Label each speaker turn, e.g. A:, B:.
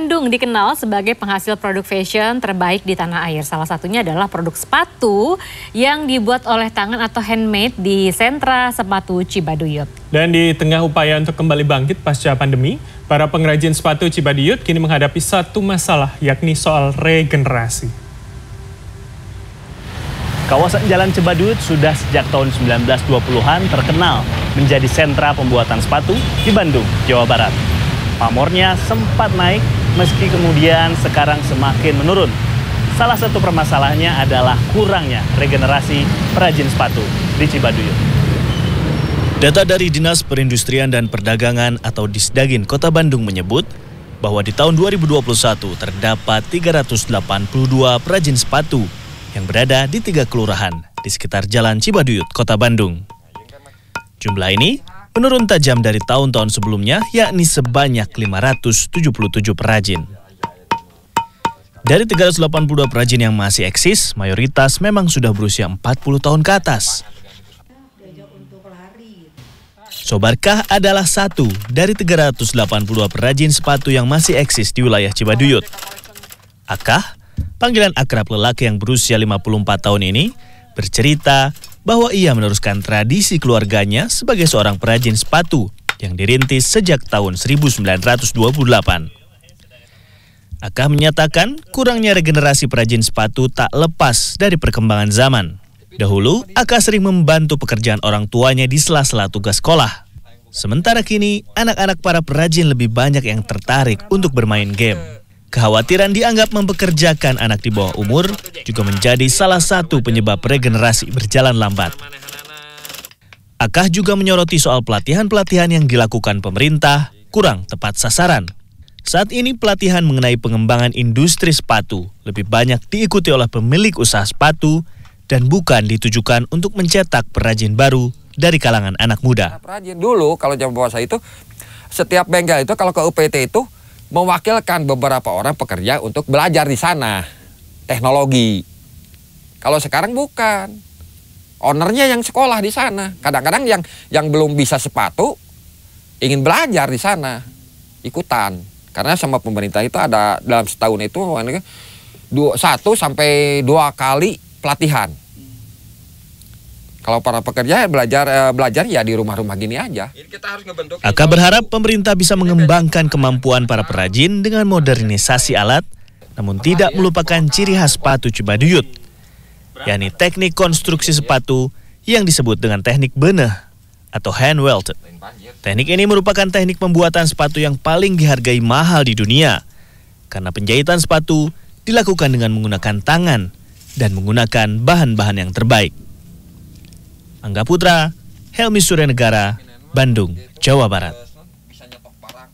A: Bandung dikenal sebagai penghasil produk fashion terbaik di tanah air. Salah satunya adalah produk sepatu yang dibuat oleh tangan atau handmade di sentra sepatu Cibaduyut. Dan di tengah upaya untuk kembali bangkit pasca pandemi, para pengrajin sepatu Cibaduyut kini menghadapi satu masalah yakni soal regenerasi. Kawasan Jalan Cibaduyut sudah sejak tahun 1920-an terkenal menjadi sentra pembuatan sepatu di Bandung, Jawa Barat. Pamornya sempat naik meski kemudian sekarang semakin menurun. Salah satu permasalahannya adalah kurangnya regenerasi perajin sepatu di Cibaduyut. Data dari Dinas Perindustrian dan Perdagangan atau Disdagin Kota Bandung menyebut bahwa di tahun 2021 terdapat 382 perajin sepatu yang berada di tiga kelurahan di sekitar Jalan Cibaduyut, Kota Bandung. Jumlah ini menurun tajam dari tahun-tahun sebelumnya, yakni sebanyak 577 perajin. Dari 382 perajin yang masih eksis, mayoritas memang sudah berusia 40 tahun ke atas. Sobarkah adalah satu dari 382 perajin sepatu yang masih eksis di wilayah Cibaduyut. Akah, panggilan akrab lelaki yang berusia 54 tahun ini, bercerita bahwa ia meneruskan tradisi keluarganya sebagai seorang perajin sepatu yang dirintis sejak tahun 1928. Akah menyatakan kurangnya regenerasi perajin sepatu tak lepas dari perkembangan zaman. Dahulu, Akah sering membantu pekerjaan orang tuanya di sela-sela tugas sekolah. Sementara kini, anak-anak para perajin lebih banyak yang tertarik untuk bermain game. Kekhawatiran dianggap mempekerjakan anak di bawah umur juga menjadi salah satu penyebab regenerasi berjalan lambat. Akah juga menyoroti soal pelatihan-pelatihan yang dilakukan pemerintah kurang tepat sasaran. Saat ini pelatihan mengenai pengembangan industri sepatu lebih banyak diikuti oleh pemilik usaha sepatu dan bukan ditujukan untuk mencetak perajin baru dari kalangan anak muda.
B: Perajin dulu kalau jam puasa itu setiap bengkel itu kalau ke UPT itu mewakilkan beberapa orang pekerja untuk belajar di sana teknologi. Kalau sekarang bukan. Ownernya yang sekolah di sana. Kadang-kadang yang yang belum bisa sepatu ingin belajar di sana, ikutan. Karena sama pemerintah itu ada dalam setahun itu satu sampai dua kali pelatihan. Kalau para pekerja belajar eh, belajar ya di rumah-rumah gini aja.
A: Aka berharap pemerintah bisa mengembangkan kemampuan para
B: perajin
A: dengan modernisasi alat, namun tidak melupakan ciri khas sepatu Cibaduyut, yakni teknik konstruksi sepatu yang disebut dengan teknik benah atau hand welt. Teknik ini merupakan teknik pembuatan sepatu yang paling dihargai mahal di dunia karena penjahitan sepatu dilakukan dengan menggunakan tangan dan menggunakan bahan-bahan yang terbaik. Angga Putra, Helmi Suryanegara, Bandung, Jawa Barat.